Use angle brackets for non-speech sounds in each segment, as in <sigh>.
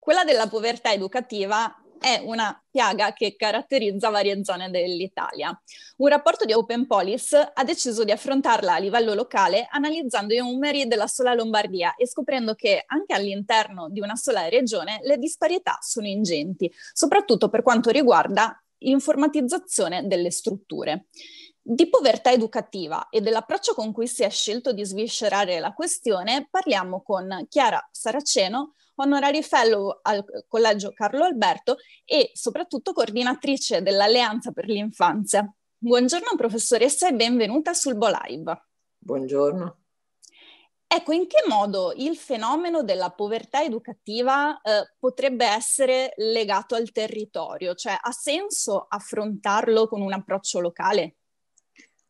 Quella della povertà educativa è una piaga che caratterizza varie zone dell'Italia. Un rapporto di Open Polis ha deciso di affrontarla a livello locale analizzando i numeri della sola Lombardia e scoprendo che anche all'interno di una sola regione le disparità sono ingenti, soprattutto per quanto riguarda l'informatizzazione delle strutture. Di povertà educativa e dell'approccio con cui si è scelto di sviscerare la questione parliamo con Chiara Saraceno, Honorary fellow al Collegio Carlo Alberto e soprattutto coordinatrice dell'Alleanza per l'Infanzia. Buongiorno professoressa e benvenuta sul BoLive. Buongiorno. Ecco, in che modo il fenomeno della povertà educativa eh, potrebbe essere legato al territorio? Cioè, ha senso affrontarlo con un approccio locale?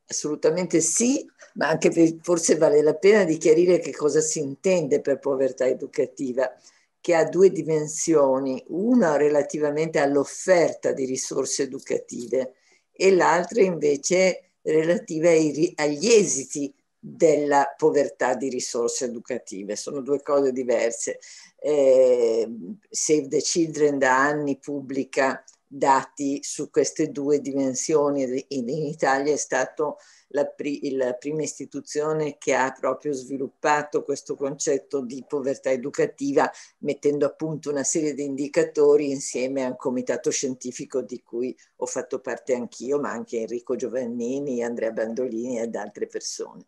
Assolutamente sì, ma anche per, forse vale la pena di chiarire che cosa si intende per povertà educativa, che ha due dimensioni, una relativamente all'offerta di risorse educative e l'altra invece relativa ai, agli esiti della povertà di risorse educative. Sono due cose diverse. Eh, Save the Children da anni pubblica dati su queste due dimensioni in Italia è stata la, pri- la, prima istituzione che ha proprio sviluppato questo concetto di povertà educativa mettendo a punto una serie di indicatori insieme a un comitato scientifico di cui ho fatto parte anch'io ma anche Enrico Giovannini, Andrea Bandolini ed altre persone.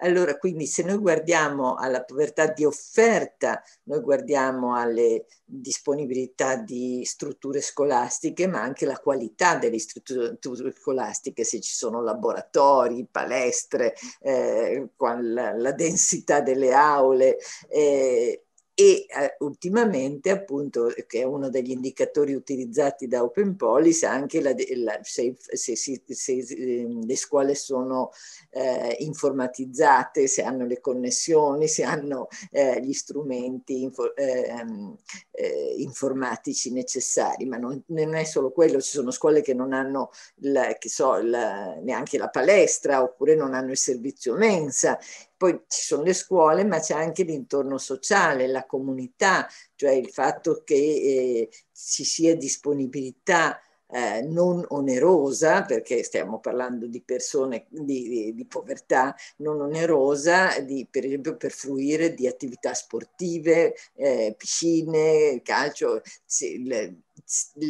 Allora, quindi se noi guardiamo alla povertà di offerta, noi guardiamo alle disponibilità di strutture scolastiche, ma anche la qualità delle strutture scolastiche, se ci sono laboratori, palestre, eh, la, la, densità delle aule. Eh, e eh, ultimamente appunto che è uno degli indicatori utilizzati da Open Police anche la, la, se, se, se, se, ehm, le scuole sono eh, informatizzate, se hanno le connessioni, se hanno eh, gli strumenti info, ehm, eh, informatici necessari, ma non, non, è solo quello, ci sono scuole che non hanno la, che so, neanche la palestra oppure non hanno il servizio mensa poi ci sono le scuole, ma c'è anche l'intorno sociale, la comunità, cioè il fatto che eh, ci sia disponibilità eh, non onerosa, perché stiamo parlando di persone di, di, di povertà non onerosa, di, per esempio per fruire di attività sportive, eh, piscine, calcio, se, le,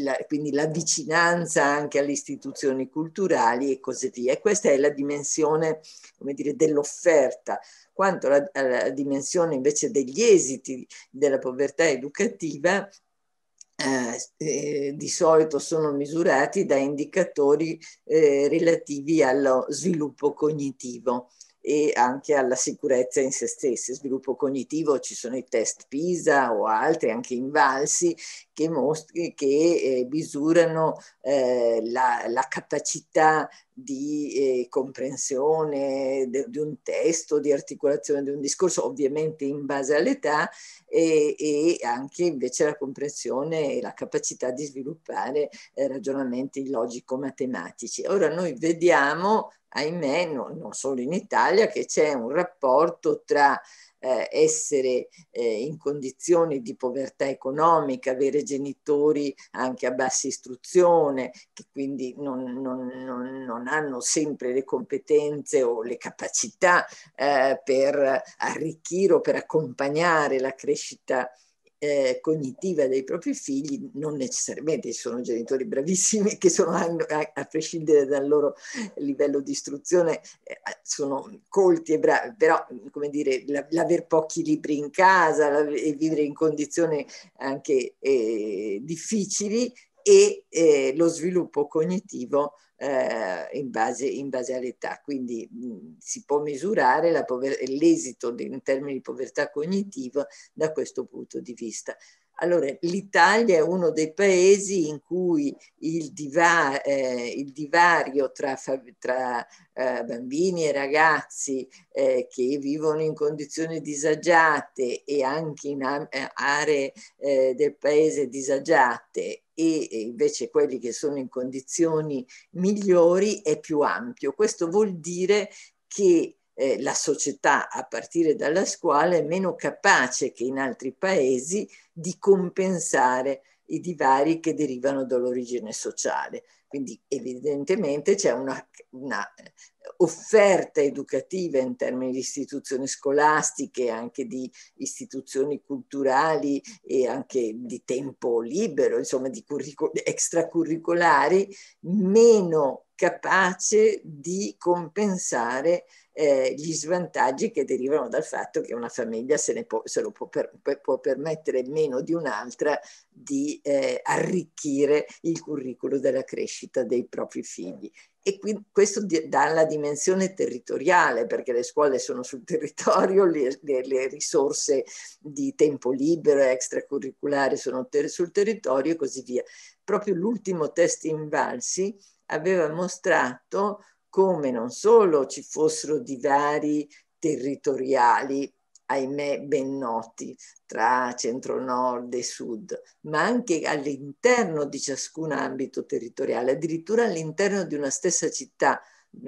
la, quindi la vicinanza anche alle istituzioni culturali e così via. E questa è la dimensione dire, dell'offerta, quanto alla dimensione invece degli esiti della povertà educativa eh, eh, di solito sono misurati da indicatori eh, relativi allo sviluppo cognitivo e anche alla sicurezza in se stesse. Sviluppo cognitivo ci sono i test PISA o altri, anche invalsi, che, mostri, che eh, misurano eh, la, la, capacità di eh, comprensione de, di un testo, di articolazione di un discorso, ovviamente in base all'età, e, e anche invece la comprensione e la capacità di sviluppare eh, ragionamenti logico-matematici. Ora noi vediamo, ahimè, no, non solo in Italia, che c'è un rapporto tra eh, essere eh, in condizioni di povertà economica, avere genitori anche a bassa istruzione, che quindi non, non, non, non hanno sempre le competenze o le capacità eh, per arricchire o per accompagnare la crescita eh, cognitiva dei propri figli, non necessariamente ci sono genitori bravissimi che sono a, a prescindere dal loro livello di istruzione, eh, sono colti e bravi, però come dire, la, l'aver pochi libri in casa la, e vivere in condizioni anche eh, difficili e eh, lo sviluppo cognitivo eh, in, base, in, base, all'età. Quindi mh, mm, si può misurare pover- l'esito di, in termini di povertà cognitiva da questo punto di vista. Allora, l'Italia è uno dei paesi in cui il, diva- eh, il divario tra, tra eh, bambini e ragazzi eh, che vivono in condizioni disagiate e anche in am- eh, aree eh, del paese disagiate e invece quelli che sono in condizioni migliori è più ampio. Questo vuol dire che eh, la società a partire dalla scuola è meno capace che in altri paesi di compensare i divari che derivano dall'origine sociale. Quindi evidentemente c'è una, una offerta educativa in termini di istituzioni scolastiche, anche di istituzioni culturali e anche di tempo libero, insomma di curricul- extracurricolari, meno capace di compensare eh, gli svantaggi che derivano dal fatto che una famiglia se, ne può, se lo può, per, può permettere meno di un'altra di eh, arricchire il curriculum della crescita dei propri figli. E qui, questo dà la dimensione territoriale, perché le scuole sono sul territorio, le, le, le risorse di tempo libero e extracurriculare sono ter sul territorio e così via. Proprio l'ultimo test Invalsi aveva mostrato come non solo ci fossero divari territoriali, ahimè ben noti, tra centro-nord e sud, ma anche all'interno di ciascun ambito territoriale, addirittura all'interno di una stessa città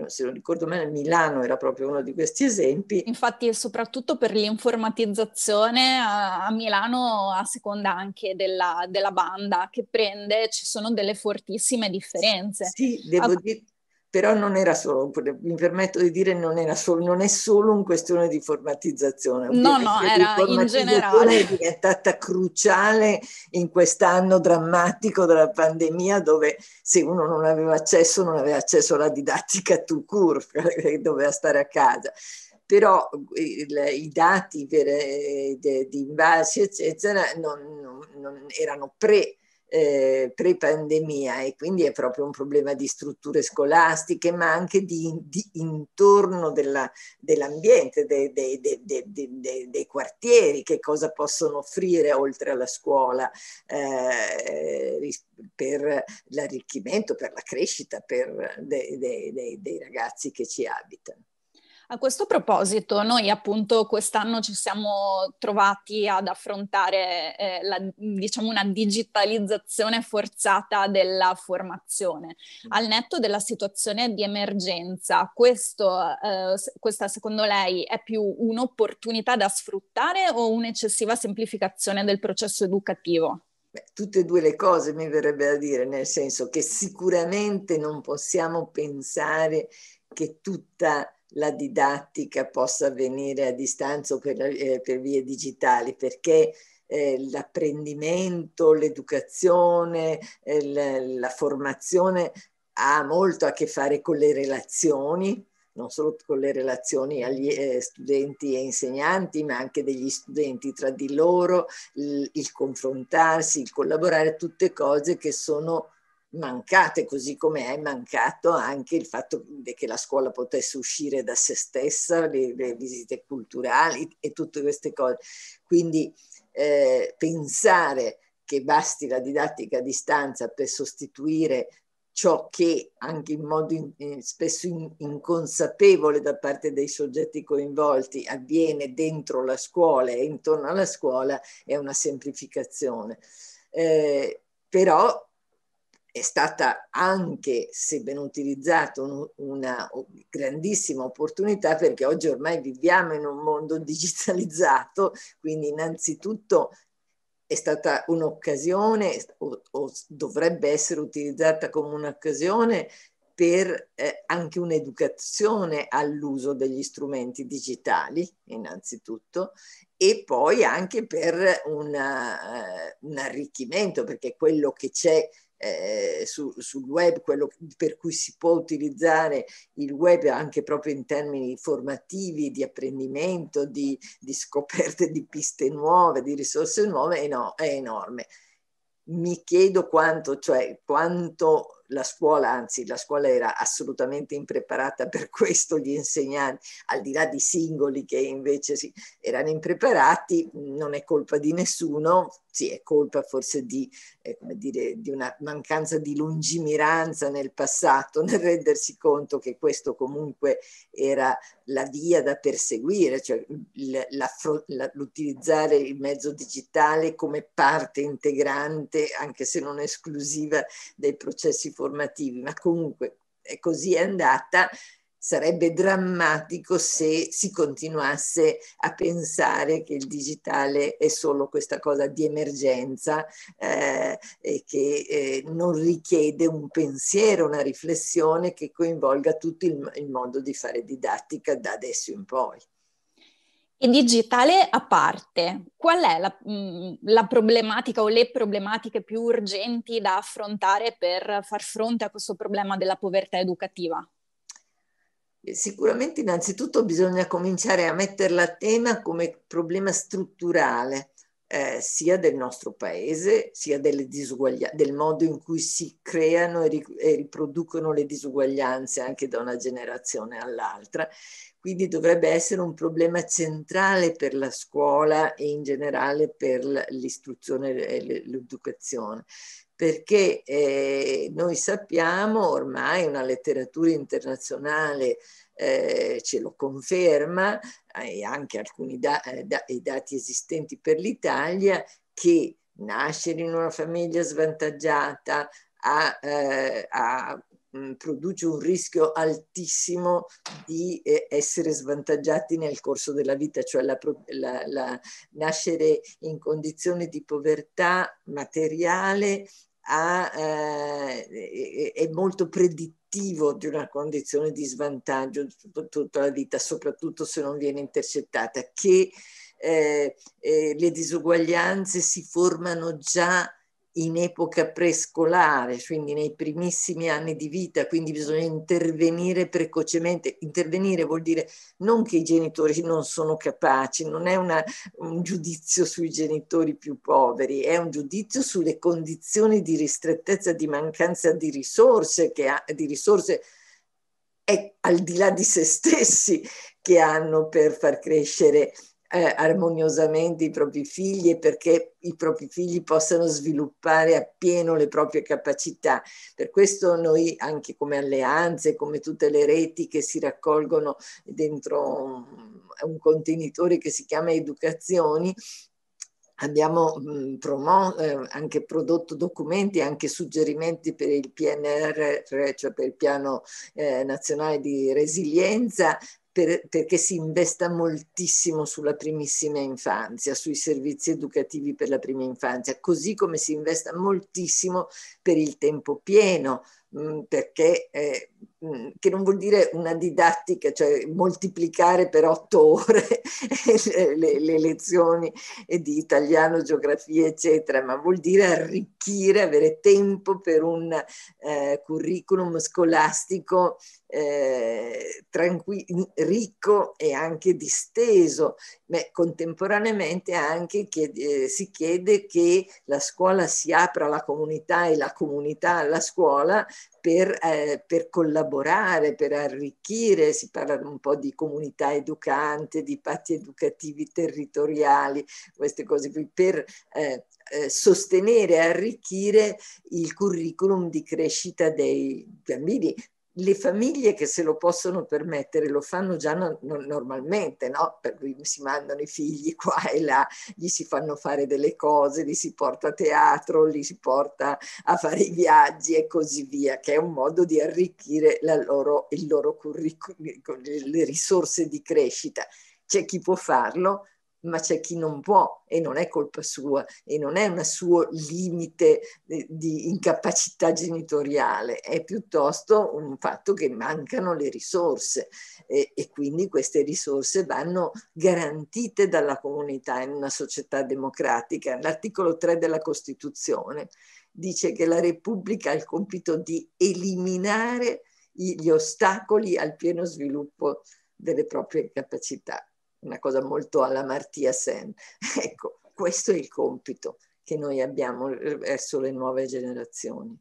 se non ricordo male, Milano era proprio uno di questi esempi. Infatti, soprattutto per l'informatizzazione a, Milano, a seconda anche della, della, banda che prende, ci sono delle fortissime differenze. Sì, devo, a... di- però non era solo, mi permetto di dire, non, era solo, non è solo una questione di formatizzazione. No, no, era in generale. è diventata cruciale in quest'anno drammatico della pandemia dove se uno non aveva accesso, non aveva accesso alla didattica to cure, <laughs> doveva stare a casa. Però eh, il, i dati per, eh, di invasi, eccetera, non, non, non erano pre- eh, pre-pandemia e quindi è proprio un problema di strutture scolastiche ma anche di, di intorno della, dell'ambiente, dei, dei, dei, dei, quartieri, che cosa possono offrire oltre alla scuola eh, per l'arricchimento, per la crescita per dei ragazzi che ci abitano. A questo proposito, noi appunto quest'anno ci siamo trovati ad affrontare eh, la, diciamo una digitalizzazione forzata della formazione. Mm. Al netto della situazione di emergenza, questo, eh, questa secondo lei è più un'opportunità da sfruttare o un'eccessiva semplificazione del processo educativo? Beh, tutte e due le cose mi verrebbe da dire, nel senso che sicuramente non possiamo pensare che tutta la didattica possa avvenire a distanza o per, eh, per vie digitali, perché eh, l'apprendimento, l'educazione, eh, la, la formazione ha molto a che fare con le relazioni, non solo con le relazioni agli eh, studenti e insegnanti, ma anche degli studenti tra di loro, il, il confrontarsi, il collaborare, tutte cose che sono mancate, così come è mancato anche il fatto che la scuola potesse uscire da se stessa, le, le visite culturali e tutte queste cose. Quindi eh, pensare che basti la didattica a distanza per sostituire ciò che anche in modo in, eh, spesso in, inconsapevole da parte dei soggetti coinvolti avviene dentro la scuola e intorno alla scuola è una semplificazione. Eh, però è stata anche, se ben utilizzata, una grandissima opportunità perché oggi ormai viviamo in un mondo <laughs> digitalizzato, quindi innanzitutto è stata un'occasione o, o dovrebbe essere utilizzata come un'occasione per eh, anche un'educazione all'uso degli strumenti digitali, innanzitutto, e poi anche per una, uh, un arricchimento, perché quello che c'è eh, su, sul web, quello per cui si può utilizzare il web anche proprio in termini formativi, di apprendimento, di, di scoperte di piste nuove, di risorse nuove, è, no, è enorme. Mi chiedo quanto, cioè, quanto la scuola, anzi la scuola era assolutamente impreparata per questo, gli insegnanti, al di là di singoli che invece si, erano impreparati, non è colpa di nessuno, sì è colpa forse di, eh, dire, di una mancanza di lungimiranza nel passato, <laughs> nel rendersi conto che questo comunque era la via da perseguire, cioè l'utilizzare il mezzo digitale come parte integrante, anche se non esclusiva, dei processi informativi, ma comunque è così è andata. Sarebbe drammatico se si continuasse a pensare che il digitale è solo questa cosa di emergenza eh, e che eh, non richiede un pensiero, una riflessione che coinvolga tutto il, il modo di fare didattica da adesso in poi. E digitale a parte, qual è la, mm, la, problematica o le problematiche più urgenti da affrontare per far fronte a questo problema della povertà educativa? Eh, sicuramente innanzitutto bisogna cominciare a metterla a tema come problema strutturale eh, sia del nostro paese sia delle disuguaglianze, del modo in cui si creano e, ri- e riproducono le disuguaglianze anche da una generazione all'altra quindi dovrebbe essere un problema centrale per la scuola e in generale per l'istruzione e l'educazione perché eh, noi sappiamo ormai una letteratura internazionale eh, ce lo conferma e anche alcuni da, eh, da, dati esistenti per l'Italia che nascere in una famiglia svantaggiata ha, eh, a Mm, produce un rischio altissimo di eh, essere svantaggiati nel corso della vita, cioè la, la, la nascere in condizioni di povertà materiale a, eh, è molto predittivo di una condizione di svantaggio tutta la vita, soprattutto se non viene intercettata, che eh, eh, le disuguaglianze si formano già in epoca prescolare, quindi nei primissimi anni di vita, quindi bisogna intervenire precocemente. Intervenire vuol dire non che i genitori non sono capaci, non è una, un giudizio sui genitori più poveri, è un giudizio sulle condizioni di ristrettezza, di mancanza di risorse, che ha, di risorse è al di là di se stessi che hanno per far crescere eh, armoniosamente i propri figli e perché i propri figli possano sviluppare appieno le proprie capacità. Per questo noi anche come alleanze, come tutte le reti che si raccolgono dentro un, contenitore che si chiama Educazioni, abbiamo mh, promo, eh, anche prodotto documenti, anche suggerimenti per il PNR, cioè per il Piano eh, Nazionale di Resilienza, per, perché si investa moltissimo sulla primissima infanzia, sui servizi educativi per la prima infanzia, così come si investa moltissimo per il tempo pieno, mh, mm, perché, eh, mh, mm, che non vuol dire una didattica, cioè moltiplicare per otto ore <laughs> le, le, le, lezioni di italiano, geografia, eccetera, ma vuol dire arricchire, avere tempo per un eh, curriculum scolastico eh, ricco e anche disteso, ma contemporaneamente anche che, eh, si chiede che la scuola si apra alla comunità e la comunità alla scuola per, eh, per collaborare, per arricchire, si parla un po' di comunità educante, di patti educativi territoriali, queste cose qui, per eh, eh, sostenere e arricchire il curriculum di crescita dei bambini, le famiglie che se lo possono permettere lo fanno già no, no, normalmente, no? Per cui si mandano i figli qua e là, gli si fanno fare delle cose, li si porta a teatro, li si porta a fare i viaggi e così via, che è un modo di arricchire loro, il loro curriculum, le risorse di crescita. C'è chi può farlo, ma c'è chi non può e non è colpa sua e non è un suo limite eh, di incapacità genitoriale, è piuttosto un fatto che mancano le risorse e, e quindi queste risorse vanno garantite dalla comunità in una società democratica. L'articolo 3 della Costituzione dice che la Repubblica ha il compito di eliminare gli ostacoli al pieno sviluppo delle proprie capacità una cosa molto alla Martia Sen. <laughs> Ecco, questo è il compito che noi abbiamo verso le nuove generazioni.